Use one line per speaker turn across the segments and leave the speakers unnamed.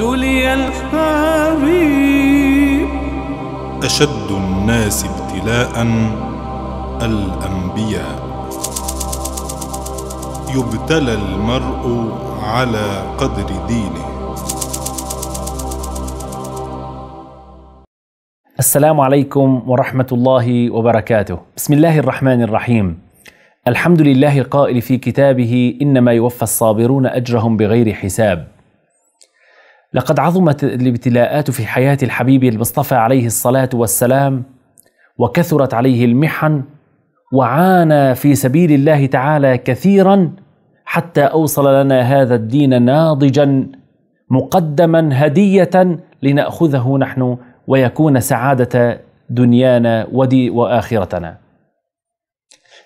ابتلي الحبيب أشد الناس ابتلاء الأنبياء يبتلى المرء على قدر دينه السلام عليكم ورحمة الله وبركاته بسم الله الرحمن الرحيم الحمد لله القائل في كتابه إنما يوفى الصابرون أجرهم بغير حساب لقد عظمت الابتلاءات في حياة الحبيب المصطفى عليه الصلاة والسلام وكثرت عليه المحن وعانى في سبيل الله تعالى كثيرا حتى أوصل لنا هذا الدين ناضجا مقدما هدية لنأخذه نحن ويكون سعادة دنيانا ودي وآخرتنا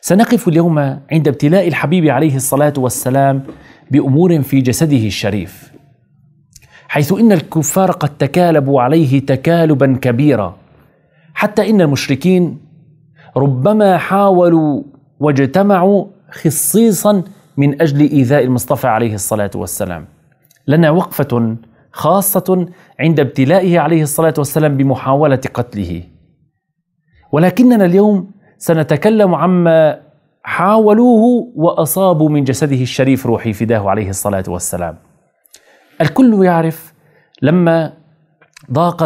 سنقف اليوم عند ابتلاء الحبيب عليه الصلاة والسلام بأمور في جسده الشريف حيث ان الكفار قد تكالبوا عليه تكالبا كبيرا حتى ان المشركين ربما حاولوا واجتمعوا خصيصا من اجل ايذاء المصطفى عليه الصلاه والسلام لنا وقفه خاصه عند ابتلائه عليه الصلاه والسلام بمحاوله قتله ولكننا اليوم سنتكلم عما حاولوه واصابوا من جسده الشريف روحي فداه عليه الصلاه والسلام الكل يعرف لما ضاق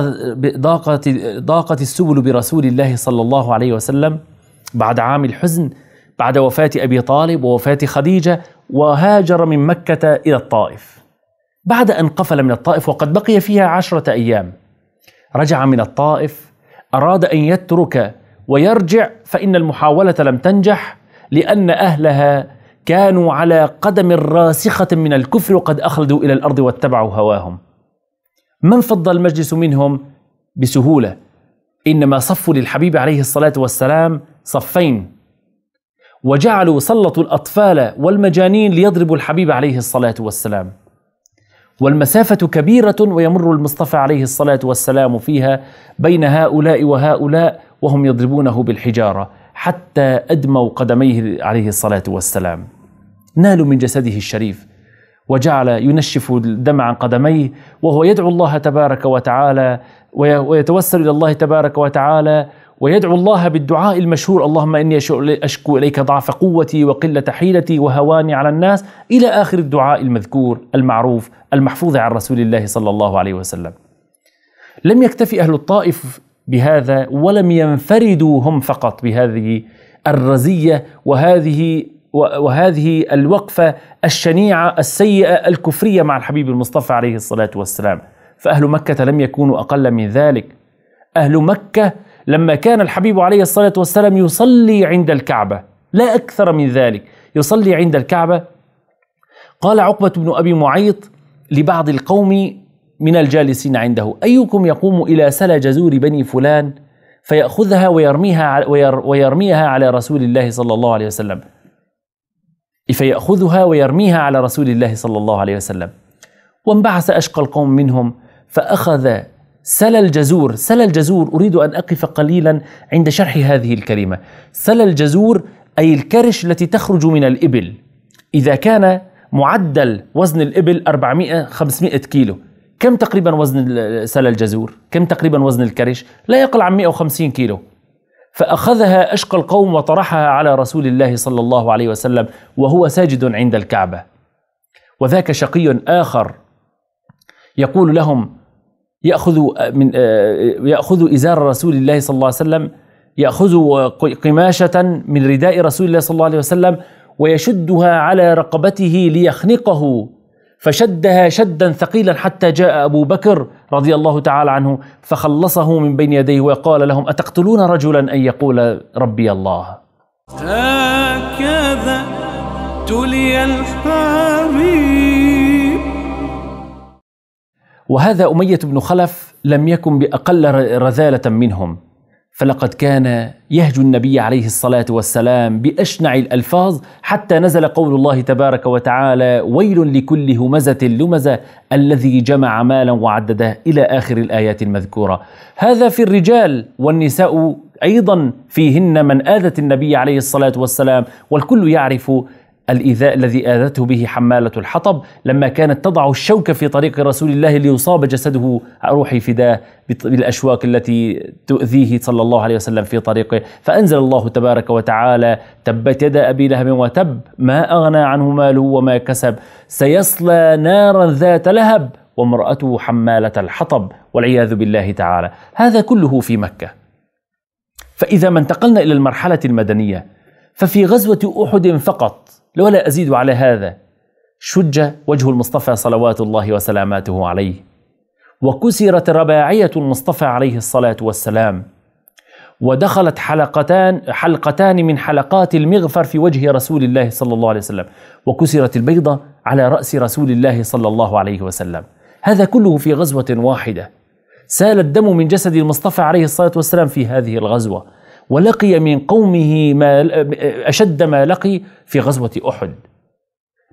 ضاقت ضاقت السبل برسول الله صلى الله عليه وسلم بعد عام الحزن بعد وفاة أبي طالب ووفاة خديجة وهاجر من مكة إلى الطائف بعد أن قفل من الطائف وقد بقي فيها عشرة أيام رجع من الطائف أراد أن يترك ويرجع فإن المحاولة لم تنجح لأن أهلها كانوا على قدم راسخة من الكفر وقد أخلدوا إلى الأرض واتبعوا هواهم من فض المجلس منهم بسهولة إنما صفوا للحبيب عليه الصلاة والسلام صفين وجعلوا سلطوا الأطفال والمجانين ليضربوا الحبيب عليه الصلاة والسلام والمسافة كبيرة ويمر المصطفى عليه الصلاة والسلام فيها بين هؤلاء وهؤلاء وهم يضربونه بالحجارة حتى أدموا قدميه عليه الصلاة والسلام نالوا من جسده الشريف وجعل ينشف الدم عن قدميه وهو يدعو الله تبارك وتعالى ويتوسل الى الله تبارك وتعالى ويدعو الله بالدعاء المشهور اللهم اني اشكو اليك ضعف قوتي وقله حيلتي وهواني على الناس الى اخر الدعاء المذكور المعروف المحفوظ عن رسول الله صلى الله عليه وسلم. لم يكتفي اهل الطائف بهذا ولم ينفردوا هم فقط بهذه الرزيه وهذه وهذه الوقفة الشنيعة السيئة الكفرية مع الحبيب المصطفى عليه الصلاة والسلام فأهل مكة لم يكونوا أقل من ذلك أهل مكة لما كان الحبيب عليه الصلاة والسلام يصلي عند الكعبة لا أكثر من ذلك يصلي عند الكعبة قال عقبة بن أبي معيط لبعض القوم من الجالسين عنده أيكم يقوم إلى سلى جزور بني فلان فيأخذها ويرميها ويرميها على رسول الله صلى الله عليه وسلم فيأخذها ويرميها على رسول الله صلى الله عليه وسلم وانبعث أشقى القوم منهم فأخذ سل الجزور سل الجزور أريد أن أقف قليلا عند شرح هذه الكلمة سل الجزور أي الكرش التي تخرج من الإبل إذا كان معدل وزن الإبل 400 500 كيلو كم تقريبا وزن سل الجزور؟ كم تقريبا وزن الكرش؟ لا يقل عن 150 كيلو فأخذها أشقى القوم وطرحها على رسول الله صلى الله عليه وسلم وهو ساجد عند الكعبة وذاك شقي آخر يقول لهم يأخذ من يأخذ إزار رسول الله صلى الله عليه وسلم يأخذ قماشة من رداء رسول الله صلى الله عليه وسلم ويشدها على رقبته ليخنقه فشدها شدا ثقيلا حتى جاء ابو بكر رضي الله تعالى عنه فخلصه من بين يديه وقال لهم اتقتلون رجلا ان يقول ربي الله هكذا تلي الحبيب وهذا اميه بن خلف لم يكن باقل رذاله منهم فلقد كان يهجو النبي عليه الصلاه والسلام باشنع الالفاظ حتى نزل قول الله تبارك وتعالى ويل لكل همزه لمزه الذي جمع مالا وعدده الى اخر الايات المذكوره هذا في الرجال والنساء ايضا فيهن من اذت النبي عليه الصلاه والسلام والكل يعرف الإيذاء الذي آذته به حمالة الحطب لما كانت تضع الشوكة في طريق رسول الله ليصاب جسده روحي فداه بالأشواك التي تؤذيه صلى الله عليه وسلم في طريقه فأنزل الله تبارك وتعالى تبت يدا أبي لهب وتب ما أغنى عنه ماله وما كسب سيصلى نارا ذات لهب وامرأته حمالة الحطب والعياذ بالله تعالى هذا كله في مكة فإذا ما انتقلنا إلى المرحلة المدنية ففي غزوة أحد فقط لولا أزيد على هذا شج وجه المصطفى صلوات الله وسلاماته عليه وكسرت رباعية المصطفى عليه الصلاة والسلام ودخلت حلقتان حلقتان من حلقات المغفر في وجه رسول الله صلى الله عليه وسلم وكسرت البيضة على رأس رسول الله صلى الله عليه وسلم هذا كله في غزوة واحده سال الدم من جسد المصطفى عليه الصلاة والسلام في هذه الغزوة ولقي من قومه ما أشد ما لقي في غزوة أحد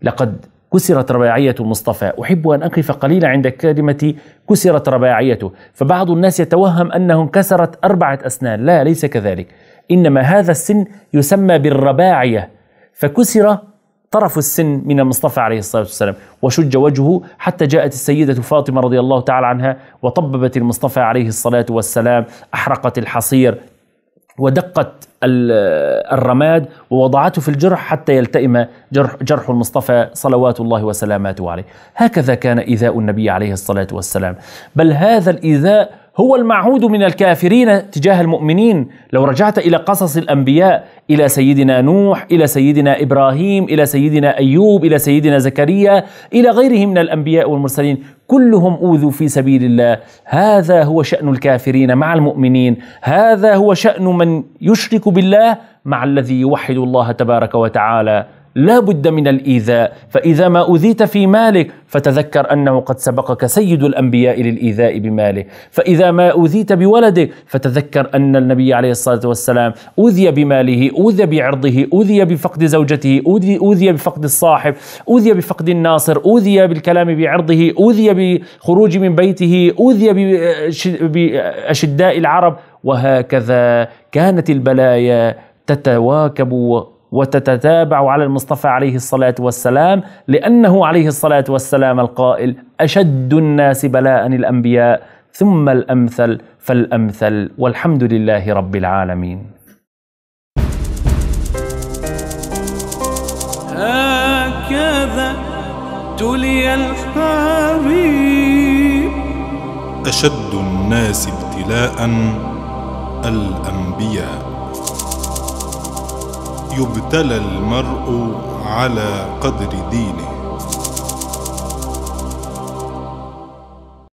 لقد كسرت رباعية مصطفى أحب أن أقف قليلا عند كلمة كسرت رباعيته فبعض الناس يتوهم أنه انكسرت أربعة أسنان لا ليس كذلك إنما هذا السن يسمى بالرباعية فكسر طرف السن من المصطفى عليه الصلاة والسلام وشج وجهه حتى جاءت السيدة فاطمة رضي الله تعالى عنها وطببت المصطفى عليه الصلاة والسلام أحرقت الحصير ودقت الرماد ووضعته في الجرح حتى يلتئم جرح, جرح المصطفى صلوات الله وسلاماته عليه هكذا كان إيذاء النبي عليه الصلاة والسلام بل هذا الإيذاء هو المعهود من الكافرين تجاه المؤمنين لو رجعت إلى قصص الأنبياء إلى سيدنا نوح إلى سيدنا إبراهيم إلى سيدنا أيوب إلى سيدنا زكريا إلى غيرهم من الأنبياء والمرسلين كلهم اوذوا في سبيل الله هذا هو شان الكافرين مع المؤمنين هذا هو شان من يشرك بالله مع الذي يوحد الله تبارك وتعالى لا بد من الإيذاء فإذا ما أوذيت في مالك فتذكر أنه قد سبقك سيد الأنبياء للإيذاء بماله فإذا ما أوذيت بولدك فتذكر أن النبي عليه الصلاة والسلام أوذي بماله أوذي بعرضه أوذي بفقد زوجته أوذي, أوذي بفقد الصاحب أوذي بفقد الناصر أوذي بالكلام بعرضه أوذي بخروج من بيته أوذي بأشداء العرب وهكذا كانت البلايا تتواكب وتتتابع على المصطفى عليه الصلاه والسلام لانه عليه الصلاه والسلام القائل اشد الناس بلاء الانبياء ثم الامثل فالامثل والحمد لله رب العالمين هكذا تلي الحبيب اشد الناس ابتلاء الانبياء يبتلى المرء على قدر دينه